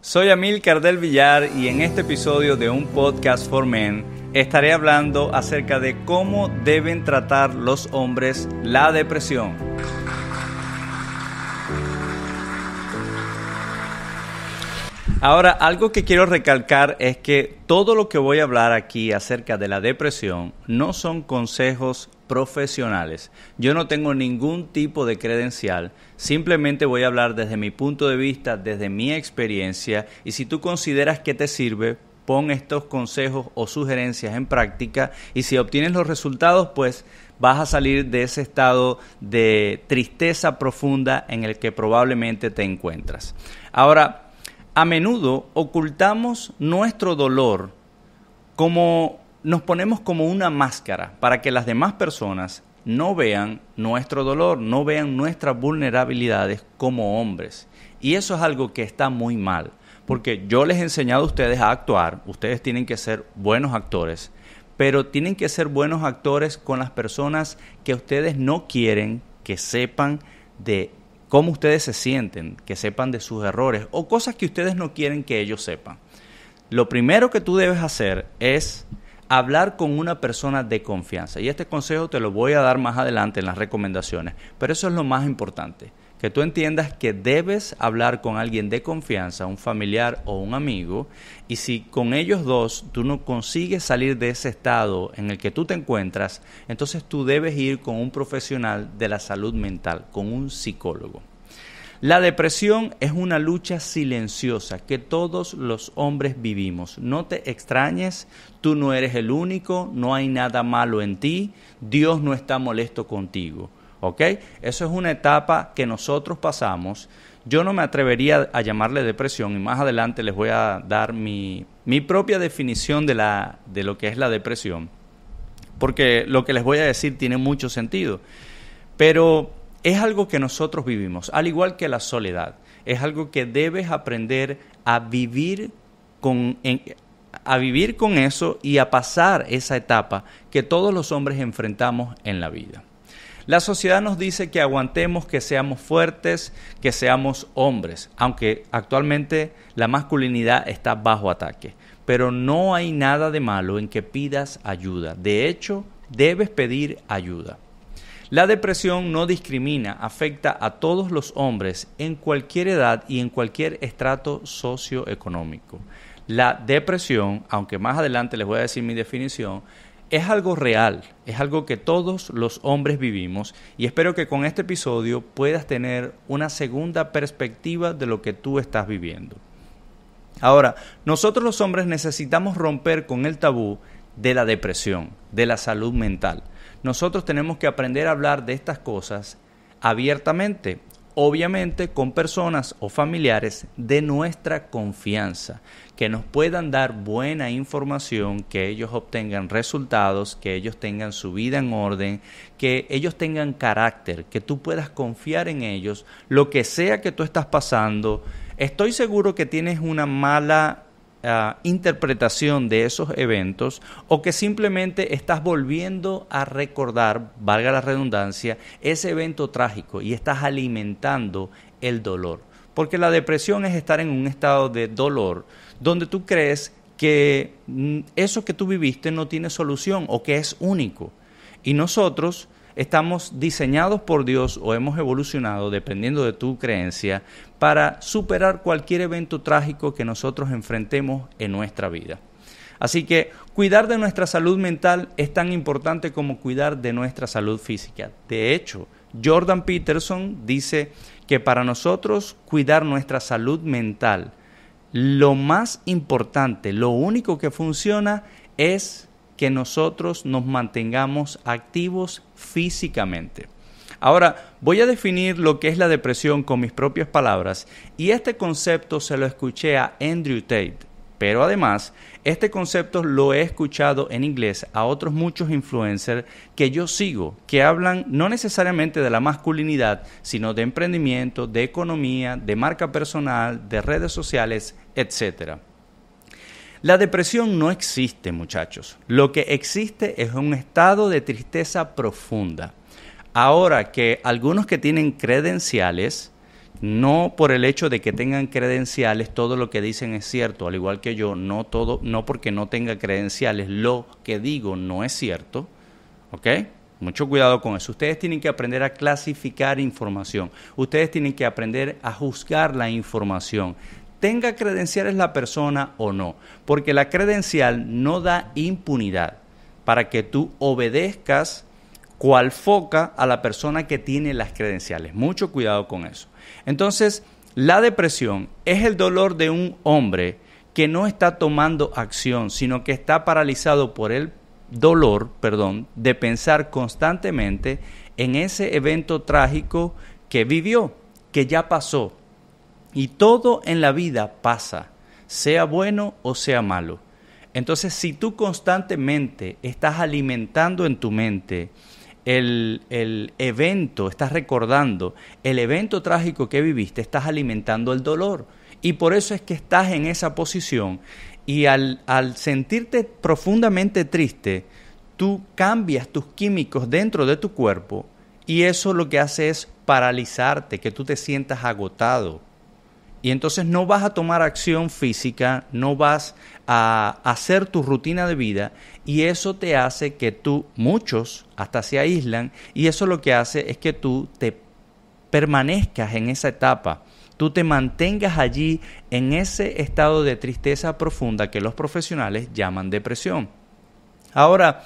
Soy Amil Cardel Villar y en este episodio de un podcast for men estaré hablando acerca de cómo deben tratar los hombres la depresión. Ahora, algo que quiero recalcar es que todo lo que voy a hablar aquí acerca de la depresión no son consejos profesionales. Yo no tengo ningún tipo de credencial, simplemente voy a hablar desde mi punto de vista, desde mi experiencia, y si tú consideras que te sirve, pon estos consejos o sugerencias en práctica y si obtienes los resultados, pues vas a salir de ese estado de tristeza profunda en el que probablemente te encuentras. Ahora, a menudo ocultamos nuestro dolor como nos ponemos como una máscara para que las demás personas no vean nuestro dolor, no vean nuestras vulnerabilidades como hombres. Y eso es algo que está muy mal, porque yo les he enseñado a ustedes a actuar, ustedes tienen que ser buenos actores, pero tienen que ser buenos actores con las personas que ustedes no quieren que sepan de cómo ustedes se sienten, que sepan de sus errores o cosas que ustedes no quieren que ellos sepan. Lo primero que tú debes hacer es hablar con una persona de confianza. Y este consejo te lo voy a dar más adelante en las recomendaciones, pero eso es lo más importante, que tú entiendas que debes hablar con alguien de confianza, un familiar o un amigo, y si con ellos dos tú no consigues salir de ese estado en el que tú te encuentras, entonces tú debes ir con un profesional de la salud mental, con un psicólogo. La depresión es una lucha silenciosa que todos los hombres vivimos. No te extrañes, tú no eres el único, no hay nada malo en ti, Dios no está molesto contigo. ¿Ok? Eso es una etapa que nosotros pasamos. Yo no me atrevería a llamarle depresión y más adelante les voy a dar mi, propia definición de, la, de lo que es la depresión, porque lo que les voy a decir tiene mucho sentido. Pero es algo que nosotros vivimos, al igual que la soledad. Es algo que debes aprender a vivir con, a vivir con eso y a pasar esa etapa que todos los hombres enfrentamos en la vida. La sociedad nos dice que aguantemos, que seamos fuertes, que seamos hombres, aunque actualmente la masculinidad está bajo ataque. Pero no hay nada de malo en que pidas ayuda. De hecho, debes pedir ayuda. La depresión no discrimina, afecta a todos los hombres en cualquier edad y en cualquier estrato socioeconómico. La depresión, aunque más adelante les voy a decir mi definición, es algo real, es algo que todos los hombres vivimos y espero que con este episodio puedas tener una segunda perspectiva de lo que tú estás viviendo. Ahora, nosotros los hombres necesitamos romper con el tabú de la depresión, de la salud mental. Nosotros tenemos que aprender a hablar de estas cosas abiertamente, obviamente con personas o familiares de nuestra confianza, que nos puedan dar buena información, que ellos obtengan resultados, que ellos tengan su vida en orden, que ellos tengan carácter, que tú puedas confiar en ellos, lo que sea que tú estás pasando. Estoy seguro que tienes una mala Ah, interpretación de esos eventos o que simplemente estás volviendo a recordar, valga la redundancia, ese evento trágico y estás alimentando el dolor. Porque la depresión es estar en un estado de dolor donde tú crees que mm, eso que tú viviste no tiene solución o que es único. Y nosotros estamos diseñados por Dios o hemos evolucionado, dependiendo de tu creencia, para superar cualquier evento trágico que nosotros enfrentemos en nuestra vida. Así que cuidar de nuestra salud mental es tan importante como cuidar de nuestra salud física. De hecho, Jordan Peterson dice que para nosotros cuidar nuestra salud mental, lo más importante, lo único que funciona es que nosotros nos mantengamos activos físicamente. Ahora, voy a definir lo que es la depresión con mis propias palabras y este concepto se lo escuché a Andrew Tate. Pero además, este concepto lo he escuchado en inglés a otros muchos influencers que yo sigo, que hablan no necesariamente de la masculinidad, sino de emprendimiento, de economía, de marca personal, de redes sociales, etc. La depresión no existe, muchachos. Lo que existe es un estado de tristeza profunda. Ahora que algunos que tienen credenciales, no por el hecho de que tengan credenciales todo lo que dicen es cierto, al igual que yo, no todo, no porque no tenga credenciales, lo que digo no es cierto, ¿ok? Mucho cuidado con eso. Ustedes tienen que aprender a clasificar información. Ustedes tienen que aprender a juzgar la información, tenga credenciales la persona o no, porque la credencial no da impunidad para que tú obedezcas cual foca a la persona que tiene las credenciales. Mucho cuidado con eso. Entonces, la depresión es el dolor de un hombre que no está tomando acción, sino que está paralizado por el dolor, perdón, de pensar constantemente en ese evento trágico que vivió, que ya pasó, y todo en la vida pasa, sea bueno o sea malo. Entonces, si tú constantemente estás alimentando en tu mente el, el, evento, estás recordando el evento trágico que viviste, estás alimentando el dolor. Y por eso es que estás en esa posición y al, al sentirte profundamente triste, tú cambias tus químicos dentro de tu cuerpo y eso lo que hace es paralizarte, que tú te sientas agotado, y entonces no vas a tomar acción física, no vas a hacer tu rutina de vida y eso te hace que tú, muchos hasta se aíslan y eso lo que hace es que tú te permanezcas en esa etapa, tú te mantengas allí en ese estado de tristeza profunda que los profesionales llaman depresión. Ahora,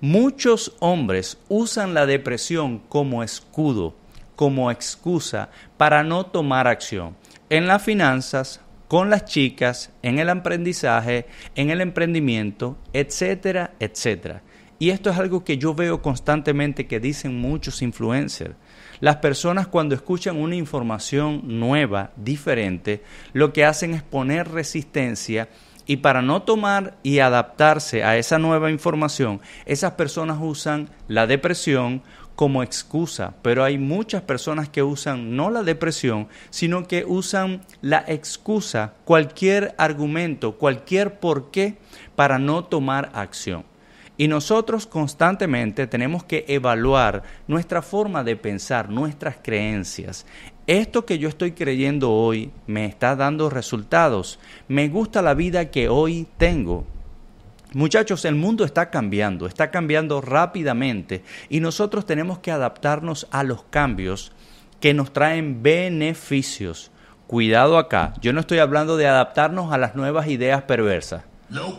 muchos hombres usan la depresión como escudo, como excusa para no tomar acción en las finanzas, con las chicas, en el aprendizaje, en el emprendimiento, etcétera, etcétera. Y esto es algo que yo veo constantemente que dicen muchos influencers. Las personas cuando escuchan una información nueva, diferente, lo que hacen es poner resistencia y para no tomar y adaptarse a esa nueva información, esas personas usan la depresión, como excusa, pero hay muchas personas que usan no la depresión, sino que usan la excusa, cualquier argumento, cualquier porqué para no tomar acción. Y nosotros constantemente tenemos que evaluar nuestra forma de pensar, nuestras creencias. Esto que yo estoy creyendo hoy me está dando resultados. Me gusta la vida que hoy tengo. Muchachos, el mundo está cambiando, está cambiando rápidamente y nosotros tenemos que adaptarnos a los cambios que nos traen beneficios. Cuidado acá, yo no estoy hablando de adaptarnos a las nuevas ideas perversas. No.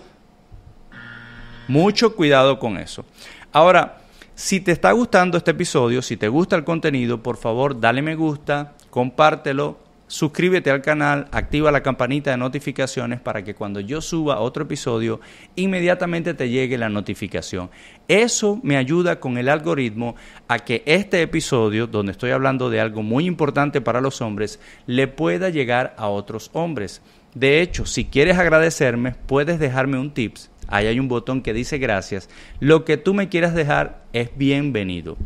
Mucho cuidado con eso. Ahora, si te está gustando este episodio, si te gusta el contenido, por favor, dale me gusta, compártelo suscríbete al canal, activa la campanita de notificaciones para que cuando yo suba otro episodio, inmediatamente te llegue la notificación. Eso me ayuda con el algoritmo a que este episodio, donde estoy hablando de algo muy importante para los hombres, le pueda llegar a otros hombres. De hecho, si quieres agradecerme, puedes dejarme un tips. Ahí hay un botón que dice gracias. Lo que tú me quieras dejar es bienvenido.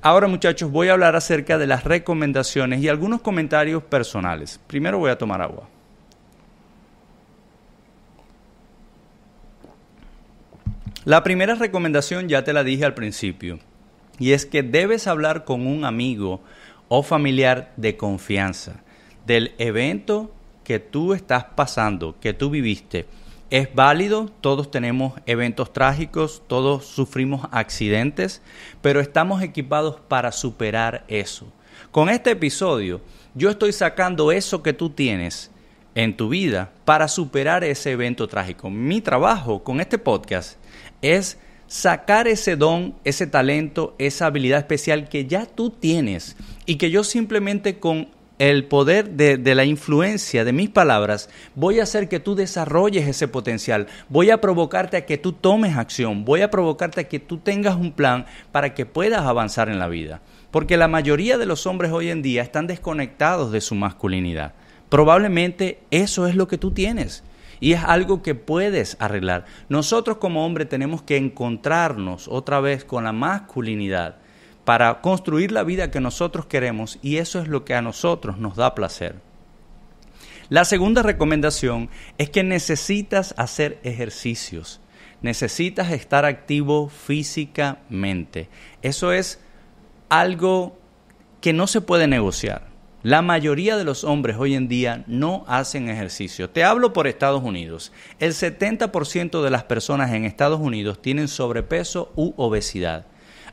Ahora muchachos voy a hablar acerca de las recomendaciones y algunos comentarios personales. Primero voy a tomar agua. La primera recomendación ya te la dije al principio y es que debes hablar con un amigo o familiar de confianza del evento que tú estás pasando, que tú viviste es válido, todos tenemos eventos trágicos, todos sufrimos accidentes, pero estamos equipados para superar eso. Con este episodio, yo estoy sacando eso que tú tienes en tu vida para superar ese evento trágico. Mi trabajo con este podcast es sacar ese don, ese talento, esa habilidad especial que ya tú tienes y que yo simplemente con el poder de, la influencia de mis palabras, voy a hacer que tú desarrolles ese potencial, voy a provocarte a que tú tomes acción, voy a provocarte a que tú tengas un plan para que puedas avanzar en la vida. Porque la mayoría de los hombres hoy en día están desconectados de su masculinidad. Probablemente eso es lo que tú tienes y es algo que puedes arreglar. Nosotros como hombre tenemos que encontrarnos otra vez con la masculinidad para construir la vida que nosotros queremos y eso es lo que a nosotros nos da placer. La segunda recomendación es que necesitas hacer ejercicios, necesitas estar activo físicamente. Eso es algo que no se puede negociar. La mayoría de los hombres hoy en día no hacen ejercicio. Te hablo por Estados Unidos. El 70% de las personas en Estados Unidos tienen sobrepeso u obesidad.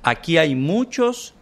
Aquí hay muchos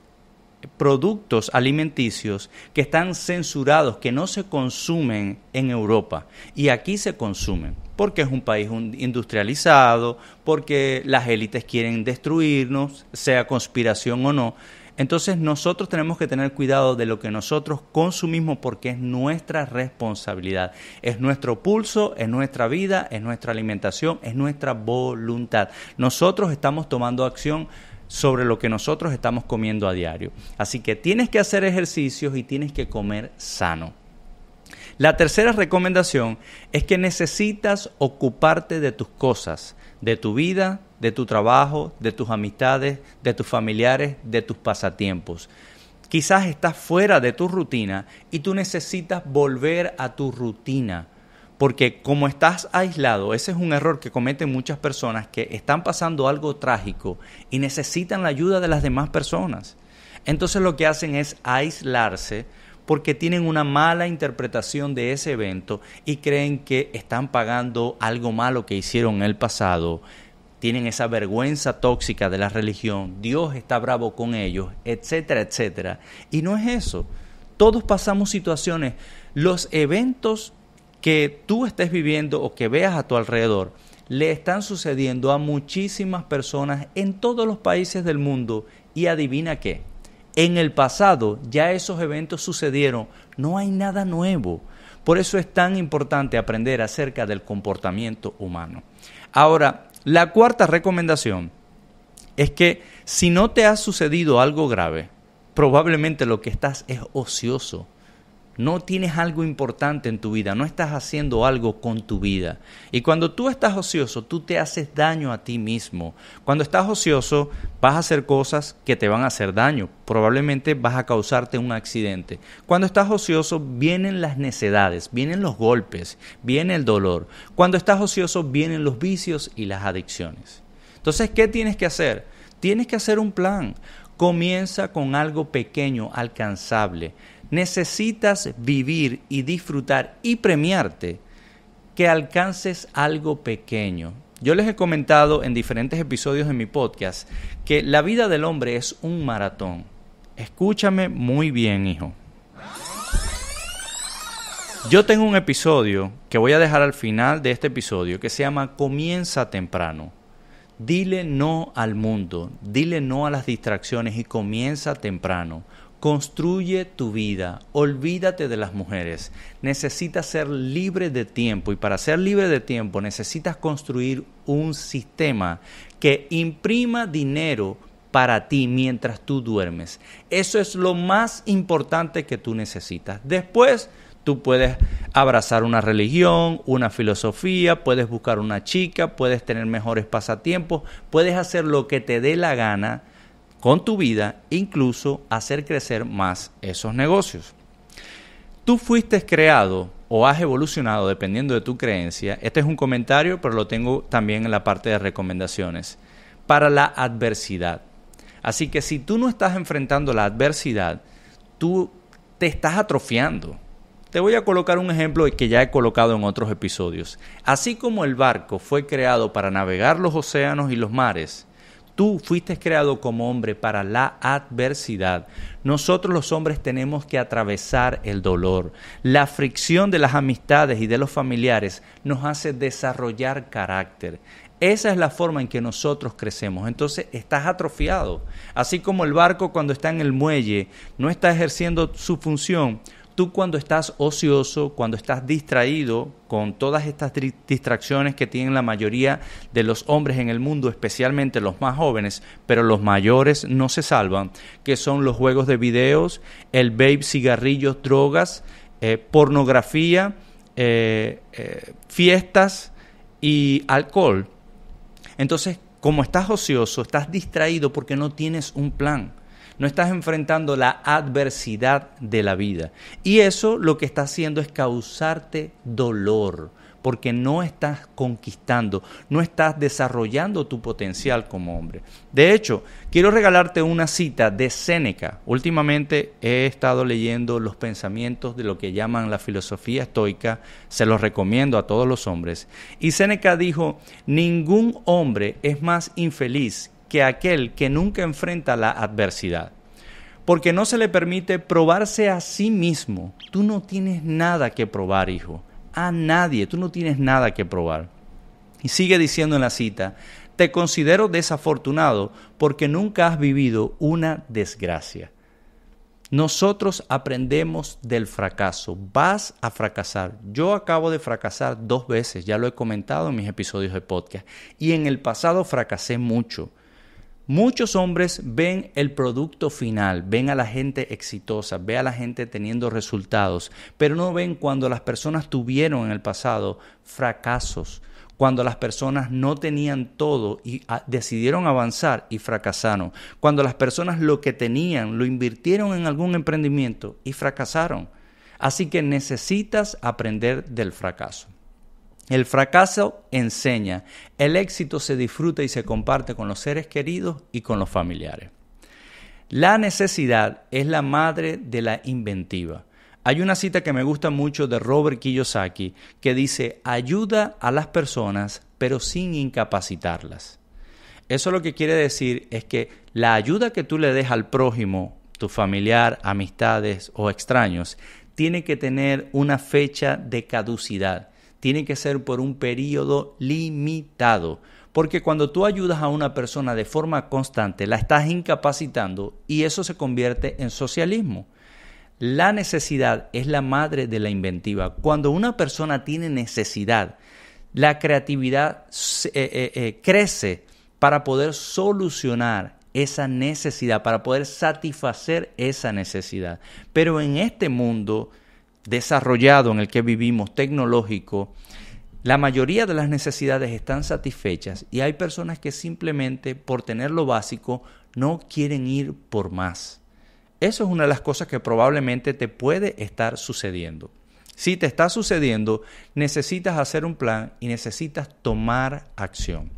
productos alimenticios que están censurados, que no se consumen en Europa y aquí se consumen porque es un país industrializado, porque las élites quieren destruirnos, sea conspiración o no. Entonces nosotros tenemos que tener cuidado de lo que nosotros consumimos porque es nuestra responsabilidad, es nuestro pulso, es nuestra vida, es nuestra alimentación, es nuestra voluntad. Nosotros estamos tomando acción sobre lo que nosotros estamos comiendo a diario. Así que tienes que hacer ejercicios y tienes que comer sano. La tercera recomendación es que necesitas ocuparte de tus cosas, de tu vida, de tu trabajo, de tus amistades, de tus familiares, de tus pasatiempos. Quizás estás fuera de tu rutina y tú necesitas volver a tu rutina porque como estás aislado, ese es un error que cometen muchas personas que están pasando algo trágico y necesitan la ayuda de las demás personas. Entonces lo que hacen es aislarse porque tienen una mala interpretación de ese evento y creen que están pagando algo malo que hicieron en el pasado, tienen esa vergüenza tóxica de la religión, Dios está bravo con ellos, etcétera, etcétera. Y no es eso. Todos pasamos situaciones. Los eventos que tú estés viviendo o que veas a tu alrededor le están sucediendo a muchísimas personas en todos los países del mundo y adivina qué. En el pasado ya esos eventos sucedieron, no hay nada nuevo. Por eso es tan importante aprender acerca del comportamiento humano. Ahora, la cuarta recomendación es que si no te ha sucedido algo grave, probablemente lo que estás es ocioso, no tienes algo importante en tu vida, no estás haciendo algo con tu vida. Y cuando tú estás ocioso, tú te haces daño a ti mismo. Cuando estás ocioso, vas a hacer cosas que te van a hacer daño. Probablemente vas a causarte un accidente. Cuando estás ocioso, vienen las necedades, vienen los golpes, viene el dolor. Cuando estás ocioso, vienen los vicios y las adicciones. Entonces, ¿qué tienes que hacer? Tienes que hacer un plan. Comienza con algo pequeño, alcanzable necesitas vivir y disfrutar y premiarte que alcances algo pequeño. Yo les he comentado en diferentes episodios de mi podcast que la vida del hombre es un maratón. Escúchame muy bien, hijo. Yo tengo un episodio que voy a dejar al final de este episodio que se llama Comienza temprano. Dile no al mundo, dile no a las distracciones y comienza temprano. Construye tu vida, olvídate de las mujeres. Necesitas ser libre de tiempo y para ser libre de tiempo necesitas construir un sistema que imprima dinero para ti mientras tú duermes. Eso es lo más importante que tú necesitas. Después tú puedes abrazar una religión, una filosofía, puedes buscar una chica, puedes tener mejores pasatiempos, puedes hacer lo que te dé la gana con tu vida, incluso hacer crecer más esos negocios. Tú fuiste creado o has evolucionado dependiendo de tu creencia. Este es un comentario, pero lo tengo también en la parte de recomendaciones. Para la adversidad. Así que si tú no estás enfrentando la adversidad, tú te estás atrofiando. Te voy a colocar un ejemplo que ya he colocado en otros episodios. Así como el barco fue creado para navegar los océanos y los mares, Tú fuiste creado como hombre para la adversidad. Nosotros los hombres tenemos que atravesar el dolor. La fricción de las amistades y de los familiares nos hace desarrollar carácter. Esa es la forma en que nosotros crecemos. Entonces estás atrofiado. Así como el barco cuando está en el muelle no está ejerciendo su función, Tú cuando estás ocioso, cuando estás distraído con todas estas distracciones que tienen la mayoría de los hombres en el mundo, especialmente los más jóvenes, pero los mayores no se salvan, que son los juegos de videos, el babe, cigarrillos, drogas, eh, pornografía, eh, eh, fiestas y alcohol. Entonces, como estás ocioso, estás distraído porque no tienes un plan no estás enfrentando la adversidad de la vida. Y eso lo que está haciendo es causarte dolor, porque no estás conquistando, no estás desarrollando tu potencial como hombre. De hecho, quiero regalarte una cita de Séneca. Últimamente he estado leyendo los pensamientos de lo que llaman la filosofía estoica, se los recomiendo a todos los hombres. Y Séneca dijo, ningún hombre es más infeliz que aquel que nunca enfrenta la adversidad. Porque no se le permite probarse a sí mismo. Tú no tienes nada que probar, hijo. A nadie. Tú no tienes nada que probar. Y sigue diciendo en la cita, te considero desafortunado porque nunca has vivido una desgracia. Nosotros aprendemos del fracaso. Vas a fracasar. Yo acabo de fracasar dos veces, ya lo he comentado en mis episodios de podcast. Y en el pasado fracasé mucho. Muchos hombres ven el producto final, ven a la gente exitosa, ven a la gente teniendo resultados, pero no ven cuando las personas tuvieron en el pasado fracasos, cuando las personas no tenían todo y ah, decidieron avanzar y fracasaron, cuando las personas lo que tenían lo invirtieron en algún emprendimiento y fracasaron. Así que necesitas aprender del fracaso. El fracaso enseña, el éxito se disfruta y se comparte con los seres queridos y con los familiares. La necesidad es la madre de la inventiva. Hay una cita que me gusta mucho de Robert Kiyosaki que dice, ayuda a las personas pero sin incapacitarlas. Eso lo que quiere decir es que la ayuda que tú le des al prójimo, tu familiar, amistades o extraños, tiene que tener una fecha de caducidad tiene que ser por un periodo limitado. Porque cuando tú ayudas a una persona de forma constante, la estás incapacitando y eso se convierte en socialismo. La necesidad es la madre de la inventiva. Cuando una persona tiene necesidad, la creatividad eh, eh, eh, crece para poder solucionar esa necesidad, para poder satisfacer esa necesidad. Pero en este mundo desarrollado en el que vivimos, tecnológico, la mayoría de las necesidades están satisfechas y hay personas que simplemente por tener lo básico no quieren ir por más. Eso es una de las cosas que probablemente te puede estar sucediendo. Si te está sucediendo, necesitas hacer un plan y necesitas tomar acción.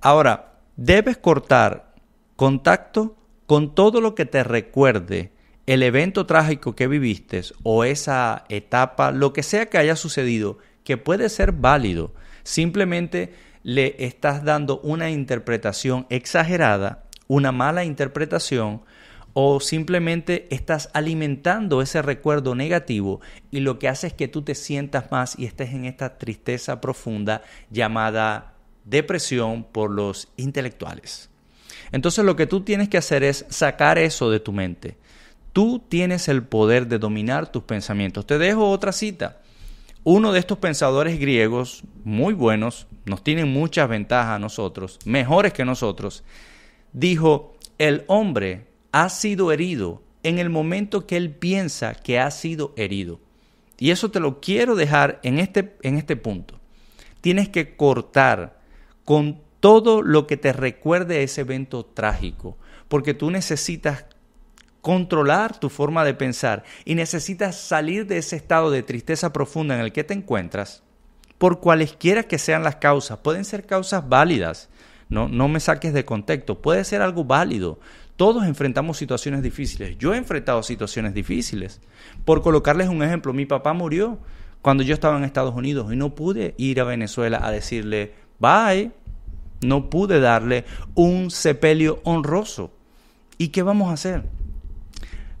Ahora, debes cortar contacto con todo lo que te recuerde el evento trágico que viviste o esa etapa, lo que sea que haya sucedido, que puede ser válido, simplemente le estás dando una interpretación exagerada, una mala interpretación, o simplemente estás alimentando ese recuerdo negativo y lo que hace es que tú te sientas más y estés en esta tristeza profunda llamada depresión por los intelectuales. Entonces lo que tú tienes que hacer es sacar eso de tu mente. Tú tienes el poder de dominar tus pensamientos. Te dejo otra cita. Uno de estos pensadores griegos, muy buenos, nos tienen muchas ventajas a nosotros, mejores que nosotros, dijo, el hombre ha sido herido en el momento que él piensa que ha sido herido. Y eso te lo quiero dejar en este, en este punto. Tienes que cortar con todo lo que te recuerde ese evento trágico, porque tú necesitas controlar tu forma de pensar y necesitas salir de ese estado de tristeza profunda en el que te encuentras, por cualesquiera que sean las causas, pueden ser causas válidas, no, no me saques de contexto, puede ser algo válido. Todos enfrentamos situaciones difíciles. Yo he enfrentado situaciones difíciles. Por colocarles un ejemplo, mi papá murió cuando yo estaba en Estados Unidos y no pude ir a Venezuela a decirle bye, no pude darle un sepelio honroso. ¿Y qué vamos a hacer?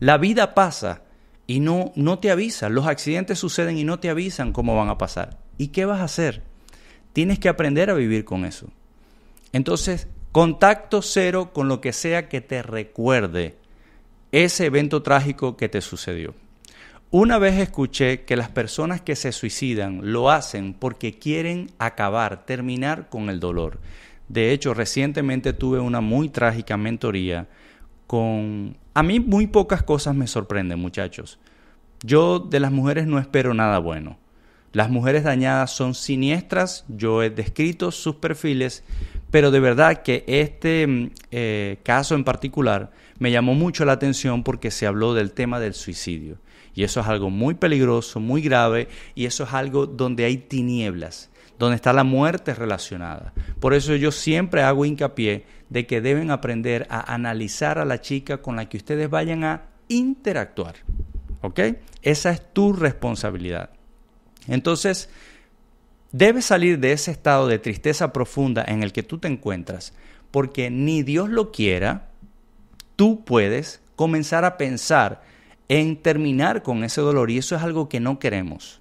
La vida pasa y no, no te avisa. Los accidentes suceden y no te avisan cómo van a pasar. ¿Y qué vas a hacer? Tienes que aprender a vivir con eso. Entonces, contacto cero con lo que sea que te recuerde ese evento trágico que te sucedió. Una vez escuché que las personas que se suicidan lo hacen porque quieren acabar, terminar con el dolor. De hecho, recientemente tuve una muy trágica mentoría con... A mí muy pocas cosas me sorprenden, muchachos. Yo de las mujeres no espero nada bueno. Las mujeres dañadas son siniestras, yo he descrito sus perfiles, pero de verdad que este mm, eh, caso en particular me llamó mucho la atención porque se habló del tema del suicidio. Y eso es algo muy peligroso, muy grave, y eso es algo donde hay tinieblas donde está la muerte relacionada. Por eso yo siempre hago hincapié de que deben aprender a analizar a la chica con la que ustedes vayan a interactuar. ¿Ok? Esa es tu responsabilidad. Entonces, debes salir de ese estado de tristeza profunda en el que tú te encuentras, porque ni Dios lo quiera, tú puedes comenzar a pensar en terminar con ese dolor y eso es algo que no queremos.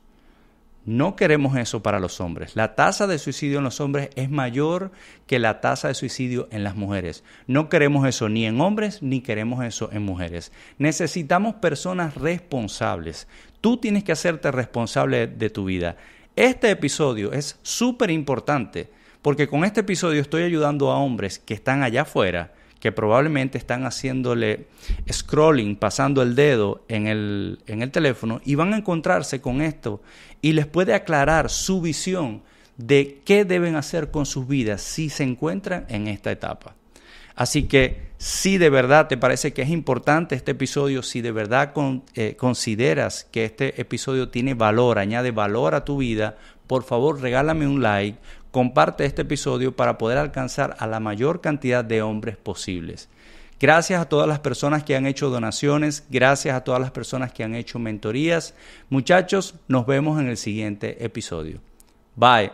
No queremos eso para los hombres. La tasa de suicidio en los hombres es mayor que la tasa de suicidio en las mujeres. No queremos eso ni en hombres ni queremos eso en mujeres. Necesitamos personas responsables. Tú tienes que hacerte responsable de tu vida. Este episodio es súper importante porque con este episodio estoy ayudando a hombres que están allá afuera que probablemente están haciéndole scrolling, pasando el dedo en el, en el teléfono y van a encontrarse con esto y les puede aclarar su visión de qué deben hacer con sus vidas si se encuentran en esta etapa. Así que si de verdad te parece que es importante este episodio, si de verdad eh, consideras que este episodio tiene valor, añade valor a tu vida, por favor regálame un like, comparte este episodio para poder alcanzar a la mayor cantidad de hombres posibles. Gracias a todas las personas que han hecho donaciones, gracias a todas las personas que han hecho mentorías. Muchachos, nos vemos en el siguiente episodio. Bye.